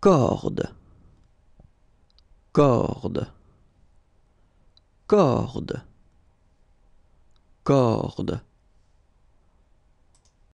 corde corde corde corde